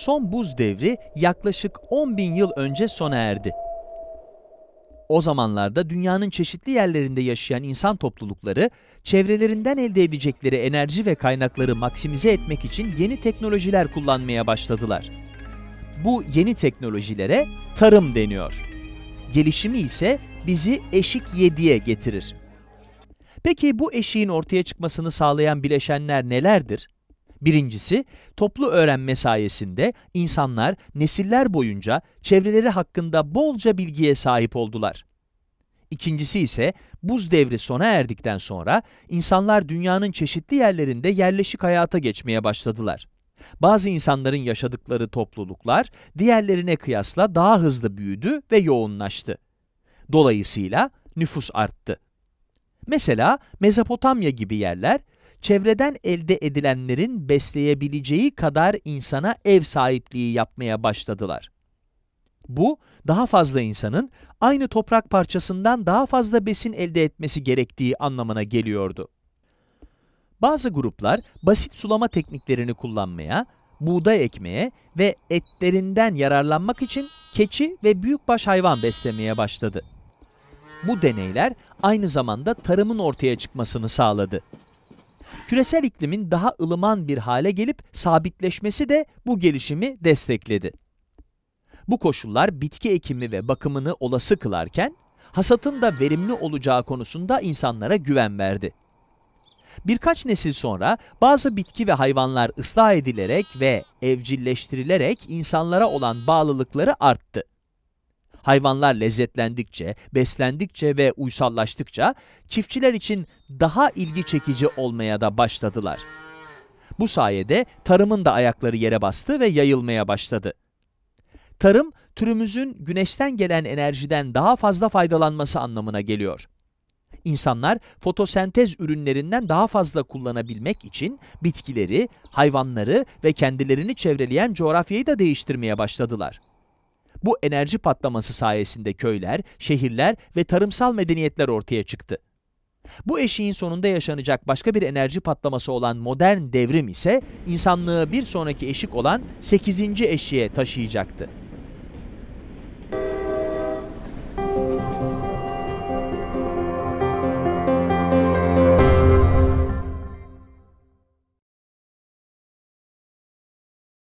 son buz devri yaklaşık 10 bin yıl önce sona erdi. O zamanlarda dünyanın çeşitli yerlerinde yaşayan insan toplulukları, çevrelerinden elde edecekleri enerji ve kaynakları maksimize etmek için yeni teknolojiler kullanmaya başladılar. Bu yeni teknolojilere tarım deniyor. Gelişimi ise bizi eşik 7'ye getirir. Peki bu eşiğin ortaya çıkmasını sağlayan bileşenler nelerdir? Birincisi, toplu öğrenme sayesinde insanlar nesiller boyunca çevreleri hakkında bolca bilgiye sahip oldular. İkincisi ise buz devri sona erdikten sonra insanlar dünyanın çeşitli yerlerinde yerleşik hayata geçmeye başladılar. Bazı insanların yaşadıkları topluluklar diğerlerine kıyasla daha hızlı büyüdü ve yoğunlaştı. Dolayısıyla nüfus arttı. Mesela Mezopotamya gibi yerler çevreden elde edilenlerin besleyebileceği kadar insana ev sahipliği yapmaya başladılar. Bu, daha fazla insanın aynı toprak parçasından daha fazla besin elde etmesi gerektiği anlamına geliyordu. Bazı gruplar basit sulama tekniklerini kullanmaya, buğday ekmeye ve etlerinden yararlanmak için keçi ve büyükbaş hayvan beslemeye başladı. Bu deneyler aynı zamanda tarımın ortaya çıkmasını sağladı küresel iklimin daha ılıman bir hale gelip sabitleşmesi de bu gelişimi destekledi. Bu koşullar bitki ekimi ve bakımını olası kılarken, hasatın da verimli olacağı konusunda insanlara güven verdi. Birkaç nesil sonra bazı bitki ve hayvanlar ıslah edilerek ve evcilleştirilerek insanlara olan bağlılıkları arttı. Hayvanlar lezzetlendikçe, beslendikçe ve uysallaştıkça çiftçiler için daha ilgi çekici olmaya da başladılar. Bu sayede tarımın da ayakları yere bastı ve yayılmaya başladı. Tarım, türümüzün güneşten gelen enerjiden daha fazla faydalanması anlamına geliyor. İnsanlar fotosentez ürünlerinden daha fazla kullanabilmek için bitkileri, hayvanları ve kendilerini çevreleyen coğrafyayı da değiştirmeye başladılar. Bu enerji patlaması sayesinde köyler, şehirler ve tarımsal medeniyetler ortaya çıktı. Bu eşiğin sonunda yaşanacak başka bir enerji patlaması olan modern devrim ise insanlığı bir sonraki eşik olan 8. eşiğe taşıyacaktı.